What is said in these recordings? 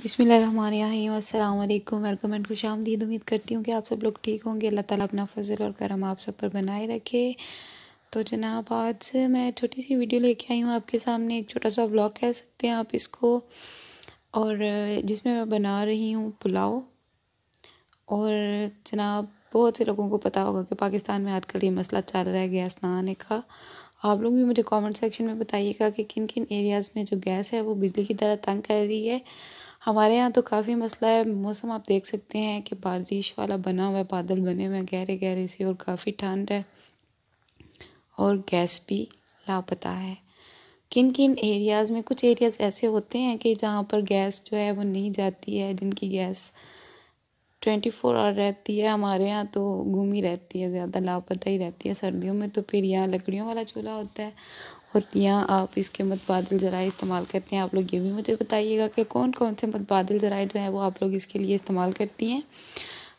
अस्सलाम वालेकुम welcome and खुश आमदीद उम्मीद करती हूँ कि आप सब लोग ठीक होंगे अल्लाह ताला अपना फजल और करम आप सब पर बनाए रखे तो जनाब आज मैं छोटी सी वीडियो लेके आई हूँ आपके सामने एक छोटा सा ब्लॉग कह सकते हैं आप इसको और जिसमें मैं बना रही हूँ पुलाव और जनाब बहुत से लोगों को पता होगा कि पाकिस्तान में आजकल ये मसला चल रहा है गैस ना आने का आप लोग भी मुझे कमेंट सेक्शन में बताइएगा कि किन किन एरियाज़ में जो गैस है वो बिजली की तरह तंग कर रही है हमारे यहाँ तो काफ़ी मसला है मौसम आप देख सकते हैं कि बारिश वाला बना हुआ है बादल बने हुए हैं गहरे गहरे से और काफ़ी ठंड है और गैस भी लापता है किन किन एरियाज़ में कुछ एरियाज़ ऐसे होते हैं कि जहाँ पर गैस जो है वो नहीं जाती है जिनकी गैस ट्वेंटी फोर आवर रहती है हमारे यहाँ तो घूमी ही रहती है ज़्यादा लापता ही रहती है सर्दियों में तो फिर यहाँ लकड़ियों वाला चूल्हा होता है और यहाँ आप इसके मतबादल ज़रा इस्तेमाल करते हैं आप लोग ये भी मुझे बताइएगा कि कौन कौन से मतबादल ज़रा जो हैं वो आप लोग इसके लिए इस्तेमाल करती हैं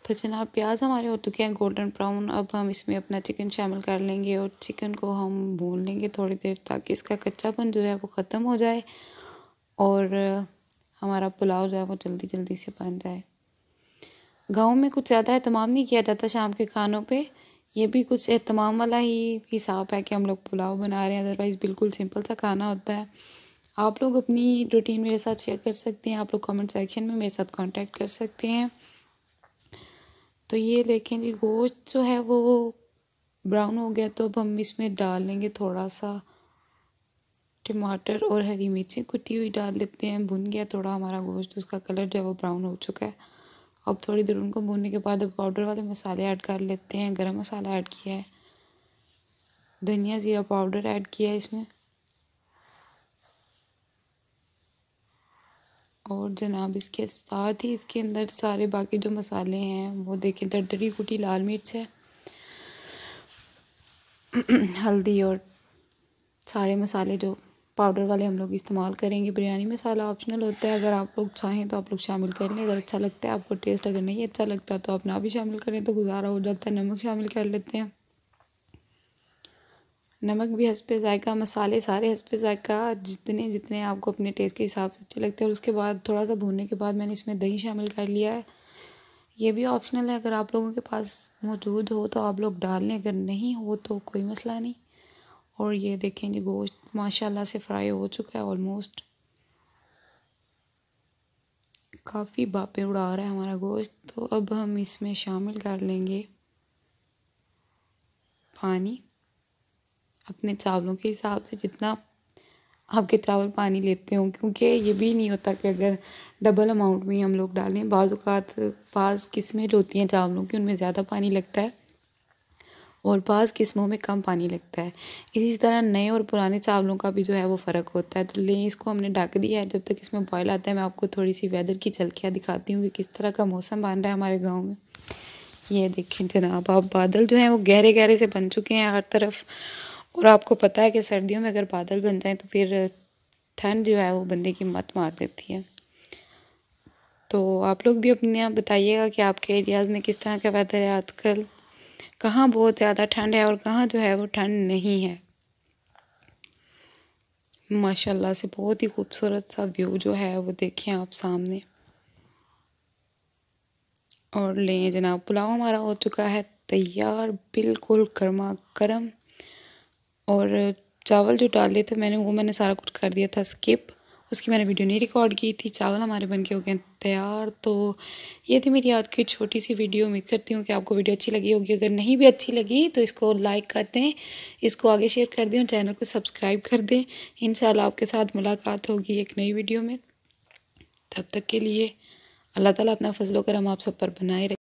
तो जनाब प्याज हमारे हो चुके हैं गोल्डन ब्राउन अब हम इसमें अपना चिकन शामिल कर लेंगे और चिकन को हम भून लेंगे थोड़ी देर ताकि इसका कच्चापन जो है वो ख़त्म हो जाए और हमारा पुलाव जो है वो जल्दी जल्दी से बन जाए गाँव में कुछ ज़्यादा एहतमाम नहीं किया जाता शाम के खानों पर ये भी कुछ एहतमाम वाला ही हिसाब है कि हम लोग पुलाव बना रहे हैं अदरवाइज़ बिल्कुल सिंपल सा खाना होता है आप लोग अपनी रूटीन मेरे साथ शेयर कर सकते हैं आप लोग कमेंट सेक्शन में मेरे साथ कांटेक्ट कर सकते हैं तो ये देखें जी गोश्त जो है वो ब्राउन हो गया तो अब हम इसमें डाल लेंगे थोड़ा सा टमाटर और हरी मिर्ची कुटी हुई डाल लेते हैं भुन गया थोड़ा हमारा गोश्त उसका कलर जो है वो ब्राउन हो चुका है अब थोड़ी देर उनको भूनने के बाद अब पाउडर वाले मसाले ऐड कर लेते हैं गरम मसाला ऐड किया है धनिया ज़ीरा पाउडर ऐड किया है इसमें और जनाब इसके साथ ही इसके अंदर सारे बाकी जो मसाले हैं वो देखें दरदरी कुटी लाल मिर्च है हल्दी और सारे मसाले जो पाउडर वाले हम लोग इस्तेमाल करेंगे बिरयानी मसाला ऑप्शनल होता है अगर आप लोग चाहें तो आप लोग शामिल कर लें अगर अच्छा लगता है आपको टेस्ट अगर नहीं अच्छा लगता तो आप ना भी शामिल करें तो गुजारा हो जाता है नमक शामिल कर लेते हैं नमक भी हंसपे जायका मसाले सारे हंसपे जायका जितने जितने आपको अपने टेस्ट के हिसाब से अच्छे लगते हैं और उसके बाद थोड़ा सा भूनने के बाद मैंने इसमें दही शामिल कर लिया है ये भी ऑप्शनल है अगर आप लोगों के पास मौजूद हो तो आप लोग डाल लें अगर नहीं हो तो कोई मसला नहीं और ये देखें जी गोश्त माशाल्लाह से फ्राई हो चुका है ऑलमोस्ट काफ़ी बापें उड़ा रहा है हमारा गोश्त तो अब हम इसमें शामिल कर लेंगे पानी अपने चावलों के हिसाब से जितना आपके चावल पानी लेते हों क्योंकि ये भी नहीं होता कि अगर डबल अमाउंट में हम लोग डालें बाज़ात बाज़ किस्में जो होती हैं चावलों की उनमें ज़्यादा पानी लगता है और बास किस्मों में कम पानी लगता है इसी तरह नए और पुराने चावलों का भी जो है वो फ़र्क होता है तो ले इसको हमने ढक दिया है जब तक इसमें बॉयल आता है मैं आपको थोड़ी सी वेदर की झलकियाँ दिखाती हूँ कि किस तरह का मौसम बन रहा है हमारे गाँव में ये देखें जनाब आप बादल जो हैं वो गहरे गहरे से बन चुके हैं हर तरफ और आपको पता है कि सर्दियों में अगर बादल बन जाएँ तो फिर ठंड जो है वो बंदे की मत मार देती है तो आप लोग भी अपने आप बताइएगा कि आपके एरियाज़ में किस तरह का वेदर है आजकल कहाँ बहुत ज़्यादा ठंड है और कहाँ जो है वो ठंड नहीं है माशाल्लाह से बहुत ही खूबसूरत सा व्यू जो है वो देखें आप सामने और लें जनाब पुलाव हमारा हो चुका है तैयार बिल्कुल गर्मा गर्म और चावल जो डाले थे मैंने वो मैंने सारा कुछ कर दिया था स्किप उसकी मैंने वीडियो नहीं रिकॉर्ड की थी चावल हमारे बन के हो गए तैयार तो ये थी मेरी आज की छोटी सी वीडियो उम्मीद करती हूँ कि आपको वीडियो अच्छी लगी होगी अगर नहीं भी अच्छी लगी तो इसको लाइक कर दें इसको आगे शेयर कर दें और चैनल को सब्सक्राइब कर दें इन आपके साथ मुलाकात होगी एक नई वीडियो में तब तक के लिए अल्लाह ताला अपना फजलो करम आप सब पर बनाए रखें